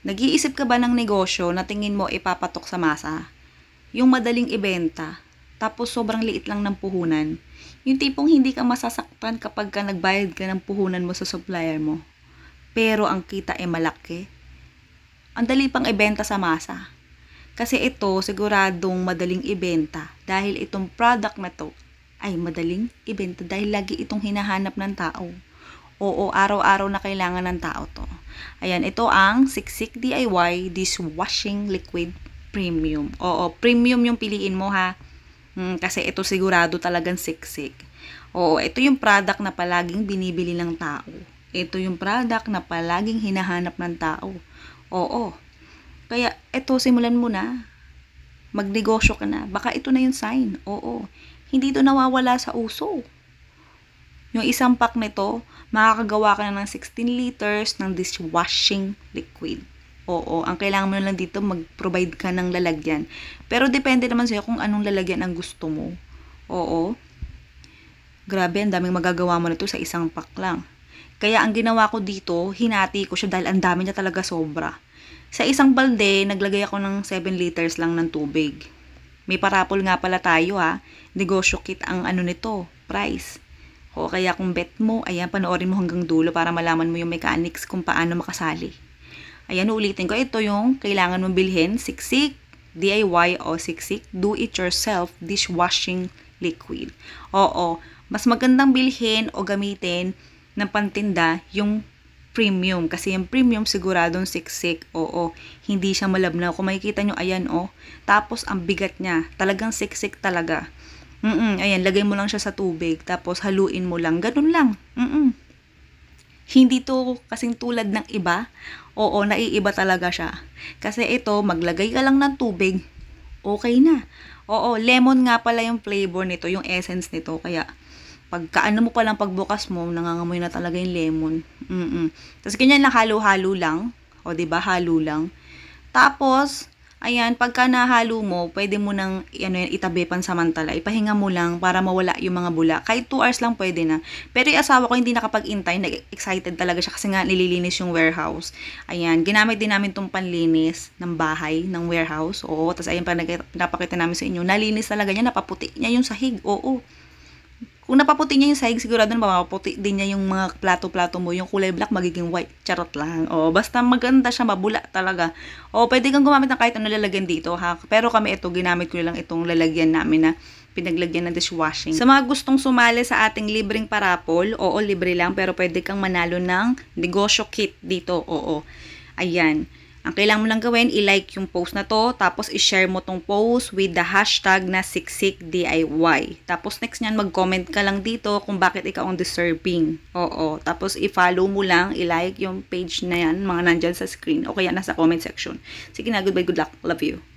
Nag-iisip ka ba ng negosyo na tingin mo ipapatok sa masa? Yung madaling ibenta, tapos sobrang liit lang ng puhunan. Yung tipong hindi ka masasaktan kapag ka nagbayad ka ng puhunan mo sa supplier mo. Pero ang kita ay malaki. Ang dali pang ibenta sa masa. Kasi ito siguradong madaling ibenta dahil itong product na to ay madaling ibenta dahil lagi itong hinahanap ng tao. Oo, araw-araw na kailangan ng tao to. Ayan, ito ang Siksik DIY Dishwashing Liquid Premium. Oo, premium yung piliin mo ha. Hmm, kasi ito sigurado talagang siksik. Oo, ito yung product na palaging binibili ng tao. Ito yung product na palaging hinahanap ng tao. Oo. Kaya, ito, simulan mo na. Magnegosyo ka na. Baka ito na yung sign. Oo. Hindi ito nawawala sa uso. Yung isang pack nito, makakagawa ka na ng 16 liters ng dishwashing liquid. Oo, ang kailangan mo lang dito, mag-provide ka ng lalagyan. Pero depende naman sa'yo kung anong lalagyan ang gusto mo. Oo. Grabe, ang daming magagawa mo nito sa isang pack lang. Kaya ang ginawa ko dito, hinati ko siya dahil ang dami niya talaga sobra. Sa isang balde, naglagay ako ng 7 liters lang ng tubig. May parapol nga pala tayo ha. Negosyo kit ang ano nito, price. O kaya kung bet mo, ayan, panoorin mo hanggang dulo para malaman mo yung mechanics kung paano makasali. Ayan, ulitin ko. Ito yung kailangan mong bilhin, siksik, DIY o siksik, do it yourself dishwashing liquid. Oo, mas magandang bilhin o gamitin ng pantinda yung premium kasi yung premium siguradong siksik. Oo, hindi siya malabnaw. Kung makikita nyo, ayan oh. Tapos ang bigat niya, talagang siksik talaga. Mm-mm, ayan, lagay mo lang siya sa tubig, tapos haluin mo lang, ganun lang. Mm-mm. Hindi to kasing tulad ng iba. Oo, naiiba talaga siya. Kasi ito, maglagay ka lang ng tubig, okay na. Oo, lemon nga pala yung flavor nito, yung essence nito, kaya pagkaano mo palang pagbukas mo, nangangamoy na talaga yung lemon. Mm-mm. Tapos ganyan lang, halo-halo lang. O, ba diba, halo lang. Tapos, Ayan, pagka nahalo mo, pwede mo nang ano, itabi pansamantala. Ipahinga mo lang para mawala yung mga bula. Kahit 2 hours lang pwede na. Pero yung asawa ko hindi nakapag-intay. Nag-excited talaga siya kasi nga nililinis yung warehouse. Ayan, ginamit din namin itong panlinis ng bahay, ng warehouse. Oo, tapos ayun pa napakita namin sa inyo. Nalinis talaga niya, napaputi niya yung sahig. Oo. Kung napaputi niya yung sahig, sigurado na mapaputi din niya yung mga plato-plato mo. Yung kulay black magiging white. Charot lang. O, oh, basta maganda siya, mabula talaga. O, oh, pwede kang gumamit ng kahit anong lalagyan dito, ha? Pero kami ito, ginamit ko lang itong lalagyan namin na pinaglagyan ng dishwashing. Sa mga gustong sumali sa ating libreng parapol, oo, libre lang, pero pwede kang manalo ng negosyo kit dito, oo. Ayan. Ang kailangan mo lang gawin, i-like yung post na to, tapos i-share mo tong post with the hashtag na siksikDIY. Tapos next niyan, mag-comment ka lang dito kung bakit ikaw ang deserving. Oo, tapos i-follow mo lang, i-like yung page na yan, mga nandyan sa screen, o kaya nasa comment section. Sige na, goodbye, good luck, love you.